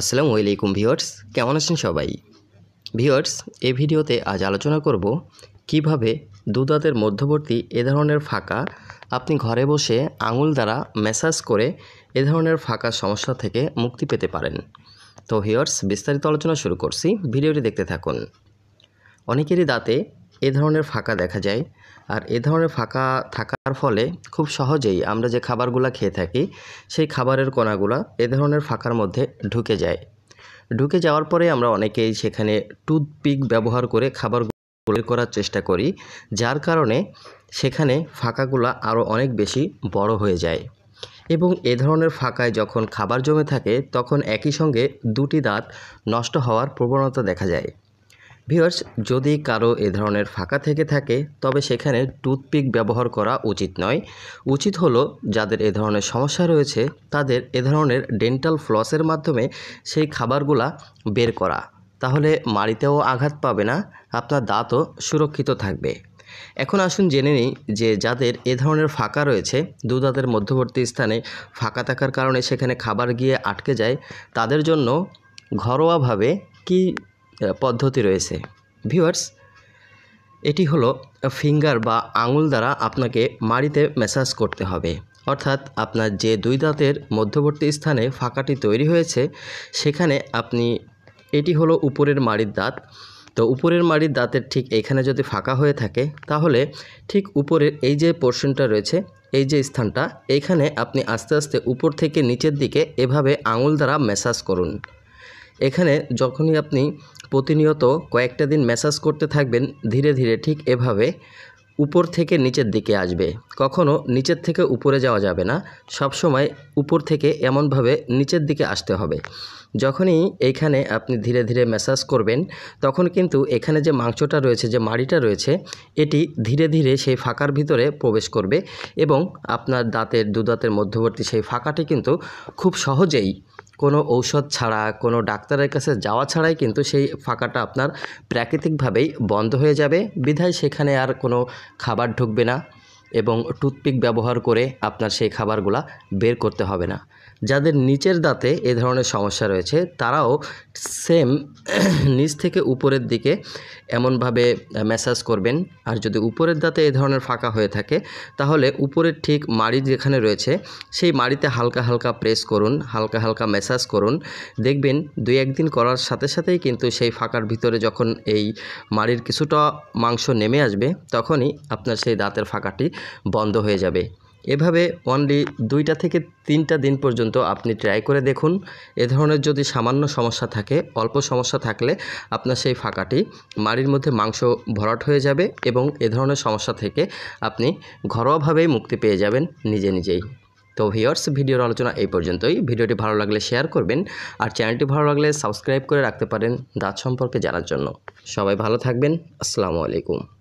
আসসালামু আলাইকুম ভিওয়ার্স কেমন আছেন সবাই ভিওয়ার্স এই ভিডিওতে আজ আলোচনা করব কিভাবে দুদাতের মধ্যবর্তী এ ধরনের ফাঁকা আপনি ঘরে বসে আঙুল দ্বারা ম্যাসাজ করে এ ধরনের ফাঁকা সমস্যা থেকে মুক্তি পেতে পারেন তো ভিওয়ার্স বিস্তারিত আলোচনা শুরু করছি ভিডিওটি দেখতে থাকুন অনেকেরই দাঁতে এ ধরনের ফাঁকা দেখা যায় আর এ ধরনের ফাঁকা থাকার ফলে খুব সহজেই আমরা যে খাবারগুলো খেয়ে থাকি সেই খাবারের কণাগুলো এ ধরনের ফাঁকার মধ্যে ঢুকে যায় ঢুকে যাওয়ার পরে আমরা অনেকেই সেখানে টুথপিক ব্যবহার করে খাবারগুলো করার চেষ্টা করি যার কারণে সেখানে ফাঁকাগুলো আরও অনেক বেশি বড় হয়ে যায় এবং এ ধরনের ফাঁকায় যখন খাবার জমে থাকে তখন একই সঙ্গে দুটি দাঁত নষ্ট হওয়ার প্রবণতা দেখা যায় ভিউয়ার্স যদি কারো এ ধরনের ফাঁকা থেকে থাকে তবে সেখানে টুথপিক ব্যবহার করা উচিত নয় উচিত হলো যাদের এ ধরনের সমস্যা রয়েছে তাদের এ ধরনের ডেন্টাল ফ্লসের মাধ্যমে সেই খাবারগুলা বের করা তাহলে মাড়িতেও আঘাত পাবে না আপনার দাঁতও সুরক্ষিত থাকবে এখন আসুন জেনে নিই যে যাদের এ ধরনের ফাঁকা রয়েছে দু দাঁতের মধ্যবর্তী স্থানে ফাঁকা থাকার কারণে সেখানে খাবার গিয়ে আটকে যায় তাদের জন্য ঘরোয়াভাবে কি পদ্ধতি রয়েছে ভিউয়ার্স এটি হলো ফিঙ্গার বা আঙুল দ্বারা আপনাকে মাড়িতে ম্যাসাজ করতে হবে অর্থাৎ আপনার যে দুই দাঁতের মধ্যবর্তী স্থানে ফাঁকাটি তৈরি হয়েছে সেখানে আপনি এটি হলো উপরের মাড়ির দাঁত তো উপরের মাড়ির দাঁতের ঠিক এখানে যদি ফাঁকা হয়ে থাকে তাহলে ঠিক উপরের এই যে পোর্শনটা রয়েছে এই যে স্থানটা এখানে আপনি আস্তে আস্তে উপর থেকে নিচের দিকে এভাবে আঙুল দ্বারা ম্যাসাজ করুন এখানে যখনই আপনি প্রতিনিয়ত কয়েকটা দিন ম্যাসাজ করতে থাকবেন ধীরে ধীরে ঠিক এভাবে উপর থেকে নিচের দিকে আসবে কখনও নিচের থেকে উপরে যাওয়া যাবে না সব সময় উপর থেকে এমনভাবে নিচের দিকে আসতে হবে যখনই এইখানে আপনি ধীরে ধীরে ম্যাসাজ করবেন তখন কিন্তু এখানে যে মাংসটা রয়েছে যে মাড়িটা রয়েছে এটি ধীরে ধীরে সেই ফাঁকার ভিতরে প্রবেশ করবে এবং আপনার দাঁতের দুদাঁতের মধ্যবর্তী সেই ফাঁকাটি কিন্তু খুব সহজেই কোনো ঔষধ ছাড়া কোনো ডাক্তারের কাছে যাওয়া ছাড়াই কিন্তু সেই ফাঁকাটা আপনার প্রাকৃতিকভাবেই বন্ধ হয়ে যাবে বিধায় সেখানে আর কোনো খাবার ঢুকবে না এবং টুথপিক ব্যবহার করে আপনার সেই খাবারগুলা বের করতে হবে না যাদের নিচের দাঁতে এ ধরনের সমস্যা রয়েছে তারাও সেম নিচ থেকে উপরের দিকে এমনভাবে ম্যাসাজ করবেন আর যদি উপরের দাঁতে এ ধরনের ফাঁকা হয়ে থাকে তাহলে উপরের ঠিক মাড়ি যেখানে রয়েছে সেই মাড়িতে হালকা হালকা প্রেস করুন হালকা হালকা ম্যাসাজ করুন দেখবেন দুই একদিন করার সাথে সাথেই কিন্তু সেই ফাঁকার ভিতরে যখন এই মাড়ির কিছুটা মাংস নেমে আসবে তখনই আপনার সেই দাঁতের ফাঁকাটি বন্ধ হয়ে যাবে এভাবে অনলি দুইটা থেকে তিনটা দিন পর্যন্ত আপনি ট্রাই করে দেখুন এ ধরনের যদি সামান্য সমস্যা থাকে অল্প সমস্যা থাকলে আপনার সেই ফাঁকাটি মাড়ির মধ্যে মাংস ভরাট হয়ে যাবে এবং এ ধরনের সমস্যা থেকে আপনি ঘরোয়াভাবেই মুক্তি পেয়ে যাবেন নিজে নিজেই তো ভিওর্স ভিডিওর আলোচনা এই পর্যন্তই ভিডিওটি ভালো লাগলে শেয়ার করবেন আর চ্যানেলটি ভালো লাগলে সাবস্ক্রাইব করে রাখতে পারেন দাঁত সম্পর্কে জানার জন্য সবাই ভালো থাকবেন আসসালামু আলাইকুম